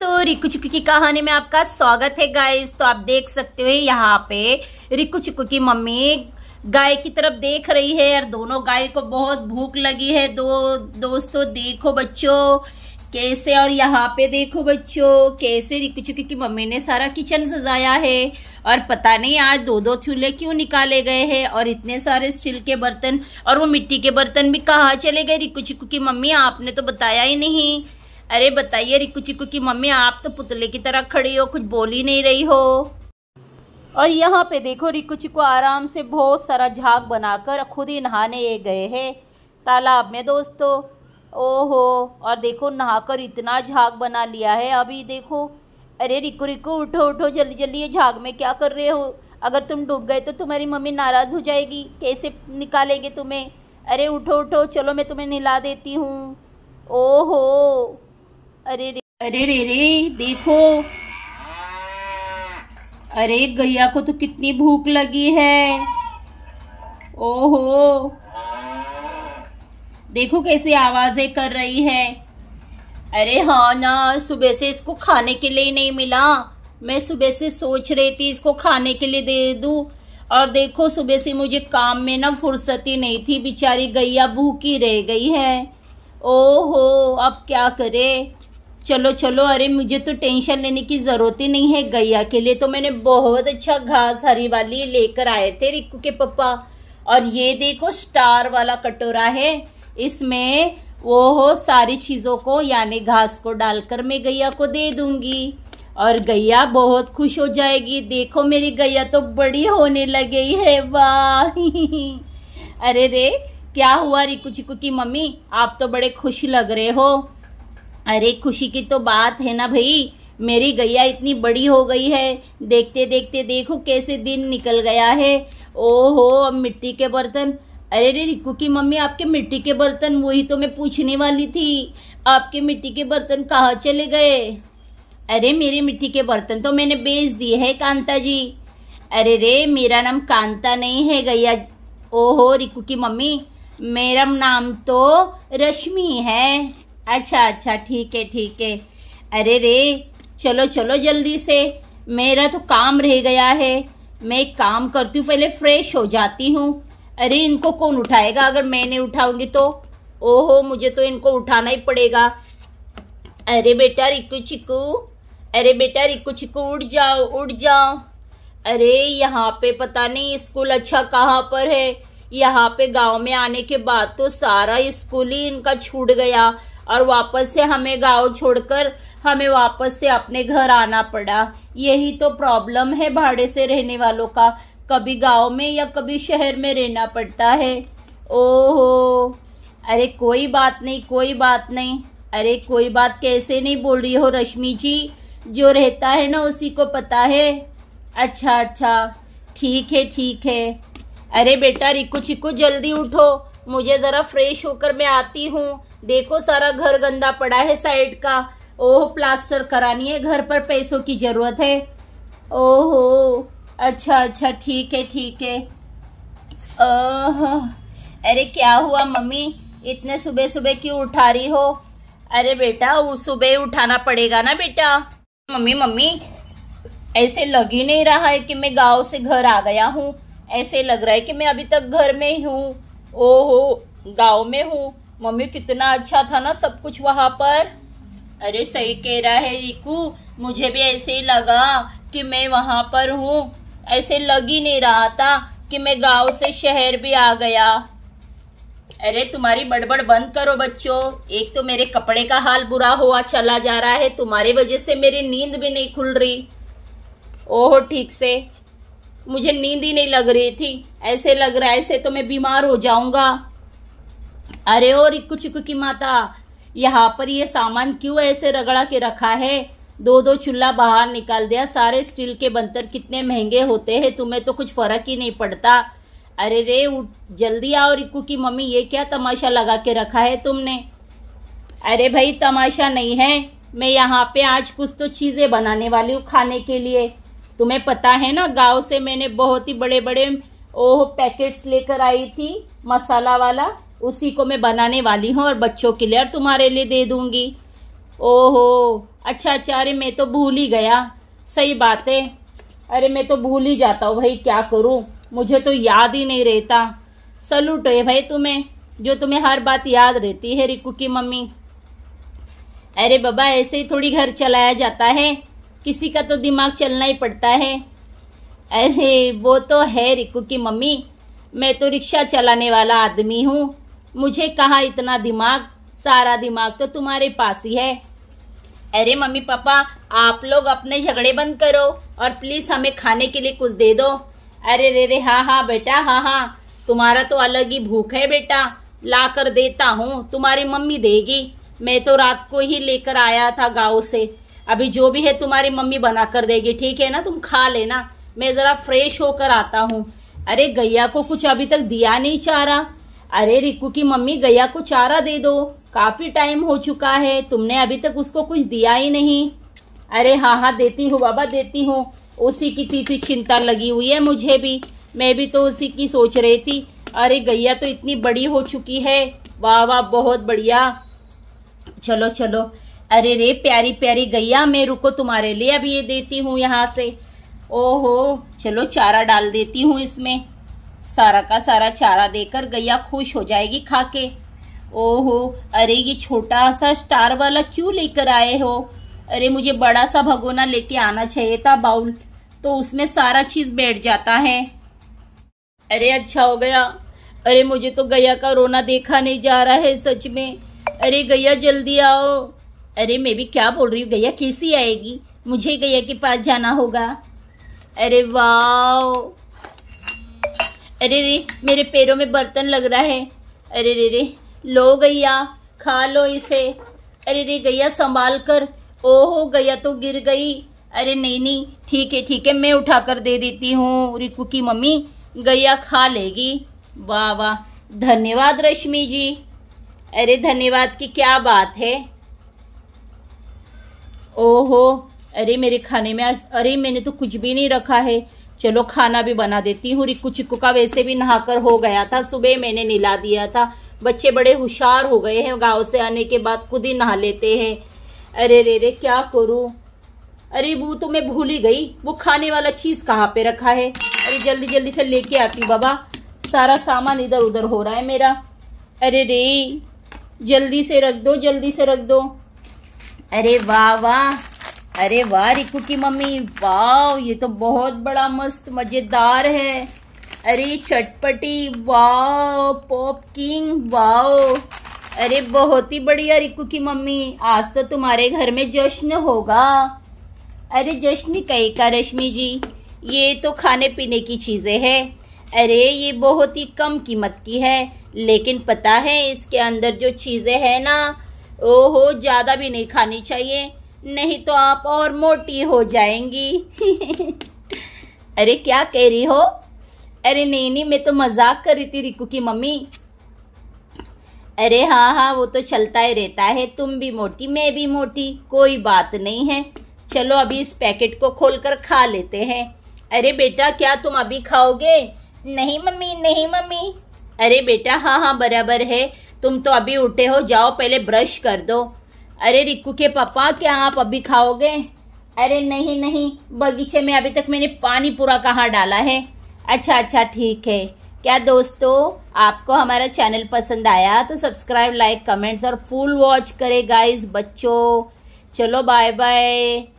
तो रिकु चिकू की कहानी में आपका स्वागत है गाइस तो आप देख सकते हो यहाँ पे रिकु चिकू की मम्मी गाय की तरफ देख रही है और दोनों गाय को बहुत भूख लगी है दो दोस्तों देखो बच्चों कैसे और यहाँ पे देखो बच्चों कैसे रिकु चिकू की मम्मी ने सारा किचन सजाया है और पता नहीं आज दो दो चूल्हे क्यों निकाले गए हैं और इतने सारे स्टील के बर्तन और वो मिट्टी के बर्तन भी कहाँ चले गए रिकु चिकू की मम्मी आपने तो बताया ही नहीं अरे बताइए रिकू चिकू की मम्मी आप तो पुतले की तरह खड़ी हो कुछ बोल ही नहीं रही हो और यहाँ पे देखो रिकू चिकू आराम से बहुत सारा झाग बनाकर खुद ही नहाने ये गए हैं तालाब में दोस्तों ओहो और देखो नहाकर इतना झाग बना लिया है अभी देखो अरे रिकू रिकू उठो उठो जल्दी जल्दी ये झाग में क्या कर रहे हो अगर तुम डूब गए तो तुम्हारी मम्मी नाराज़ हो जाएगी कैसे निकालेंगे तुम्हें अरे उठो उठो चलो मैं तुम्हें नहला देती हूँ ओहो अरे रे अरे रे रे देखो अरे गैया को तो कितनी भूख लगी है ओहो देखो कैसे आवाजें कर रही है अरे हाँ ना सुबह से इसको खाने के लिए नहीं मिला मैं सुबह से सोच रही थी इसको खाने के लिए दे दू और देखो सुबह से मुझे काम में ना फुर्सती नहीं थी बेचारी गैया भूखी रह गई है ओहो अब क्या करे चलो चलो अरे मुझे तो टेंशन लेने की ज़रूरत ही नहीं है गैया के लिए तो मैंने बहुत अच्छा घास हरी वाली लेकर आए थे रिक्कू के पप्पा और ये देखो स्टार वाला कटोरा है इसमें वो हो सारी चीज़ों को यानी घास को डालकर मैं गैया को दे दूंगी और गैया बहुत खुश हो जाएगी देखो मेरी गैया तो बड़ी होने लगी है वाह अरे रे क्या हुआ रिकू चिकू की मम्मी आप तो बड़े खुश लग रहे हो अरे खुशी की तो बात है ना भाई मेरी गैया इतनी बड़ी हो गई है देखते देखते देखो कैसे दिन निकल गया है ओहो अब मिट्टी के बर्तन अरे रे रिकू की मम्मी आपके मिट्टी के बर्तन वही तो मैं पूछने वाली थी आपके मिट्टी के बर्तन कहाँ चले गए अरे मेरे मिट्टी के बर्तन तो मैंने बेच दिए है कांता जी अरे रे मेरा नाम कांता नहीं है गैया ओहो रिकू की मम्मी मेरा नाम तो रश्मि है अच्छा अच्छा ठीक है ठीक है अरे रे चलो चलो जल्दी से मेरा तो काम रह गया है मैं एक काम करती हूँ पहले फ्रेश हो जाती हूँ अरे इनको कौन उठाएगा अगर मैं नहीं उठाऊंगी तो ओहो मुझे तो इनको उठाना ही पड़ेगा अरे बेटा रिकू चिकू अरे बेटा रिकू चिकू उठ जाओ उठ जाओ अरे यहाँ पे पता नहीं स्कूल अच्छा कहाँ पर है यहाँ पे गांव में आने के बाद तो सारा स्कूल ही इनका छूट गया और वापस से हमें गांव छोड़कर हमें वापस से अपने घर आना पड़ा यही तो प्रॉब्लम है भाड़े से रहने वालों का कभी गांव में या कभी शहर में रहना पड़ता है ओहो अरे कोई बात नहीं कोई बात नहीं अरे कोई बात कैसे नहीं बोल रही हो रश्मि जी जो रहता है ना उसी को पता है अच्छा अच्छा ठीक है ठीक है अरे बेटा रिकू चिकू जल्दी उठो मुझे ज़रा फ्रेश होकर मैं आती हूँ देखो सारा घर गंदा पड़ा है साइड का ओह प्लास्टर करानी है घर पर पैसों की जरूरत है ओहो अच्छा अच्छा ठीक है ठीक है अरे क्या हुआ मम्मी इतने सुबह सुबह क्यों उठा रही हो अरे बेटा सुबह उठाना पड़ेगा ना बेटा मम्मी मम्मी ऐसे लग ही नहीं रहा है कि मैं गांव से घर आ गया हूँ ऐसे लग रहा है कि मैं अभी तक घर में ही हूँ ओहो गांव में हूँ मम्मी कितना अच्छा था ना सब कुछ वहां पर अरे सही कह रहा है रिकू मुझे भी ऐसे ही लगा कि मैं वहां पर हूँ ऐसे लग ही नहीं रहा था कि मैं गांव से शहर भी आ गया अरे तुम्हारी बड़बड़ बंद करो बच्चों एक तो मेरे कपड़े का हाल बुरा हुआ चला जा रहा है तुम्हारी वजह से मेरी नींद भी नहीं खुल रही ओह ठीक से मुझे नींद ही नहीं लग रही थी ऐसे लग रहा है ऐसे तो मैं बीमार हो जाऊंगा अरे ओ रिक्कू चिक्कू की माता यहाँ पर ये सामान क्यों ऐसे रगड़ा के रखा है दो दो चूल्हा बाहर निकाल दिया सारे स्टील के बंतर कितने महंगे होते हैं तुम्हें तो कुछ फर्क ही नहीं पड़ता अरे रे जल्दी आओ रिक्कू की मम्मी ये क्या तमाशा लगा के रखा है तुमने अरे भाई तमाशा नहीं है मैं यहाँ पे आज कुछ तो चीज़ें बनाने वाली हूँ खाने के लिए तुम्हें पता है ना गांव से मैंने बहुत ही बड़े बड़े ओह पैकेट्स लेकर आई थी मसाला वाला उसी को मैं बनाने वाली हूँ और बच्चों के लिए और तुम्हारे लिए दे दूँगी ओहो अच्छा अच्छा अरे मैं तो भूल ही गया सही बात है अरे मैं तो भूल ही जाता हूँ भाई क्या करूँ मुझे तो याद ही नहीं रहता सलूट है भाई तुम्हें जो तुम्हें हर बात याद रहती है रिकू की मम्मी अरे बाबा ऐसे ही थोड़ी घर चलाया जाता है किसी का तो दिमाग चलना ही पड़ता है अरे वो तो है रिकू की मम्मी मैं तो रिक्शा चलाने वाला आदमी हूँ मुझे कहा इतना दिमाग सारा दिमाग तो तुम्हारे पास ही है अरे मम्मी पापा आप लोग अपने झगड़े बंद करो और प्लीज हमें खाने के लिए कुछ दे दो अरे रे रे हाँ हाँ बेटा हाँ हाँ तुम्हारा तो अलग ही भूख है बेटा ला कर देता हूँ तुम्हारी मम्मी देगी मैं तो रात को ही लेकर आया था गाँव से अभी जो भी है तुम्हारी मम्मी बना कर देगी ठीक है ना तुम खा लेना मैं जरा फ्रेश होकर आता हूँ अरे गैया को कुछ अभी तक दिया नहीं चाह रहा अरे रिकू की मम्मी गया को चारा दे दो काफी टाइम हो चुका है तुमने अभी तक उसको कुछ दिया ही नहीं अरे हाँ हाँ देती हूँ बाबा देती हूँ उसी की तीसरी चिंता लगी हुई है मुझे भी मैं भी तो उसी की सोच रही थी अरे गैया तो इतनी बड़ी हो चुकी है वाह वाह बहुत बढ़िया चलो चलो अरे रे प्यारी प्यारी गैया मैं रुको तुम्हारे लिए अभी ये देती हूँ यहाँ से ओहो चलो चारा डाल देती हूँ इसमें सारा का सारा चारा देकर गैया खुश हो जाएगी खा के ओहो अरे ये छोटा सा स्टार वाला क्यों लेकर आए हो अरे मुझे बड़ा सा भगोना लेके आना चाहिए था बाउल तो उसमें सारा चीज बैठ जाता है अरे अच्छा हो गया अरे मुझे तो गैया का रोना देखा नहीं जा रहा है सच में अरे गैया जल्दी आओ अरे मैं भी क्या बोल रही हूँ गैया कैसी आएगी मुझे गैया के पास जाना होगा अरे वाह अरे रे मेरे पैरों में बर्तन लग रहा है अरे रे रे लो गैया खा लो इसे अरे रे गैया संभाल कर ओहो गैया तो गिर गई अरे नहीं नहीं ठीक है ठीक है मैं उठा कर दे देती हूँ रिकू की मम्मी गैया खा लेगी वाह वाह धन्यवाद रश्मि जी अरे धन्यवाद की क्या बात है ओहो अरे मेरे खाने में अरे मैंने तो कुछ भी नहीं रखा है चलो खाना भी बना देती हूँ रिक्कू चिक्कू का वैसे भी नहाकर हो गया था सुबह मैंने नहा दिया था बच्चे बड़े होशियार हो गए हैं गांव से आने के बाद खुद ही नहा लेते हैं अरे रे रे क्या करूँ अरे वो तो मैं भूल ही गई वो खाने वाला चीज कहाँ पे रखा है अरे जल्दी जल्दी से लेके आती बाबा सारा सामान इधर उधर हो रहा है मेरा अरे रे जल्दी से रख दो जल्दी से रख दो अरे वाह वाह अरे वाह रिकू की मम्मी वाह ये तो बहुत बड़ा मस्त मजेदार है अरे चटपटी वाह पॉप किंग वाह अरे बहुत ही बढ़िया रिकू की मम्मी आज तो तुम्हारे घर में जश्न होगा अरे जश्न कहे का रश्मि जी ये तो खाने पीने की चीज़ें है अरे ये बहुत ही कम कीमत की है लेकिन पता है इसके अंदर जो चीज़ें हैं ना ओहो ज़्यादा भी नहीं खानी चाहिए नहीं तो आप और मोटी हो जाएंगी अरे क्या कह रही हो अरे नहीं नहीं मैं तो मजाक कर रही थी रिकू की मम्मी अरे हाँ हाँ वो तो चलता ही रहता है तुम भी मोटी मैं भी मोटी कोई बात नहीं है चलो अभी इस पैकेट को खोलकर खा लेते हैं अरे बेटा क्या तुम अभी खाओगे नहीं मम्मी नहीं मम्मी अरे बेटा हाँ हाँ बराबर है तुम तो अभी उठे हो जाओ पहले ब्रश कर दो अरे रिक्कू के पापा क्या आप अभी खाओगे अरे नहीं नहीं बगीचे में अभी तक मैंने पानी पूरा कहाँ डाला है अच्छा अच्छा ठीक है क्या दोस्तों आपको हमारा चैनल पसंद आया तो सब्सक्राइब लाइक कमेंट्स और फुल वॉच करे गाइस बच्चों चलो बाय बाय